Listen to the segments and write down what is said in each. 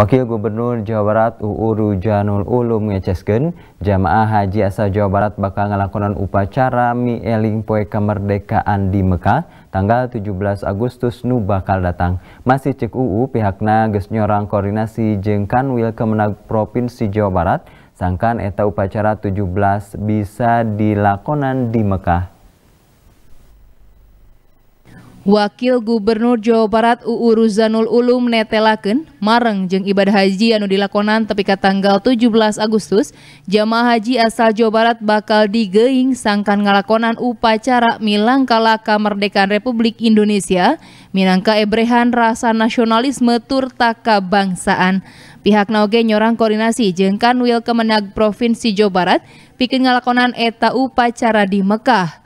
Wakil Gubernur Jawa Barat UU Rujanul Ulum ngecesken jamaah haji asal Jawa Barat bakal ngelakonan upacara mi eling poe kemerdekaan di Mekah tanggal 17 Agustus nu bakal datang. Masih cek UU pihakna geus nyorang koordinasi jeung Kanwil Kemenag Provinsi Jawa Barat sangkan eta upacara 17 bisa dilakonan di Mekah. Wakil Gubernur Jawa Barat UU Ruzanul Ulum netelaken mareng jeng ibadah haji anu dilakonan tepi ke tanggal 17 Agustus jamaah haji asal Jawa Barat bakal digeing sangkan ngalakonan upacara milangkala kemerdekaan Republik Indonesia minangka ebrehan rasa nasionalisme turta kebangsaan. pihak naoge nyorang koordinasi jengkan Kanwil Kemenag Provinsi Jawa Barat pikir ngalakonan eta upacara di Mekah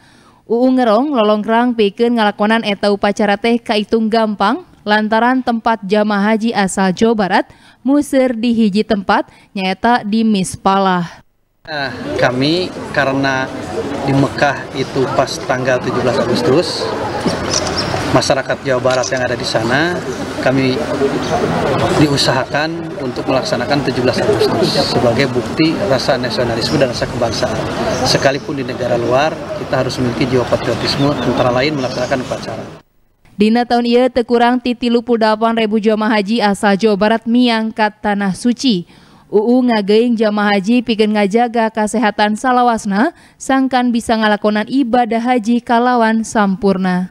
Uungerong lolongrang pikir ngalakonan eta upacara teh kaitung gampang lantaran tempat jamaah haji asal Jawa Barat musir di hiji tempat nyata di Mispalah. Nah, kami karena di Mekah itu pas tanggal 17 Agustus masyarakat Jawa Barat yang ada di sana kami diusahakan untuk melaksanakan 17 Agustus sebagai bukti rasa nasionalisme dan rasa kebangsaan. Sekalipun di negara luar, kita harus memiliki jiwa patriotisme antara lain melaksanakan upacara. Dina tahun ia tekurang titilu pudapan ribu jamaah haji asal Jawa Barat miangkat tanah suci. UU ngageing jamaah haji pikir ngajaga kesehatan salawasna sangkan bisa ngalakonan ibadah haji kalawan sampurna.